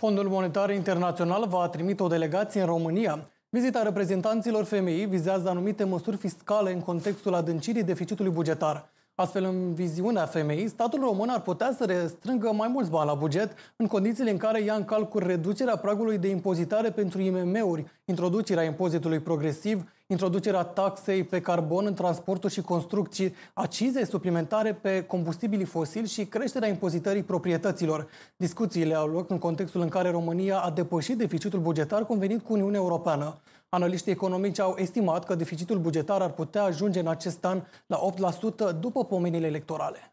Fondul Monetar Internațional va trimite o delegație în România. Vizita reprezentanților femei vizează anumite măsuri fiscale în contextul adâncirii deficitului bugetar. Astfel, în viziunea femei, statul român ar putea să restrângă mai mulți bani la buget în condițiile în care ia în calcul reducerea pragului de impozitare pentru IMM-uri, introducerea impozitului progresiv introducerea taxei pe carbon în transportul și construcții, acize suplimentare pe combustibilii fosili și creșterea impozitării proprietăților. Discuțiile au loc în contextul în care România a depășit deficitul bugetar convenit cu Uniunea Europeană. Analiștii economici au estimat că deficitul bugetar ar putea ajunge în acest an la 8% după pomenile electorale.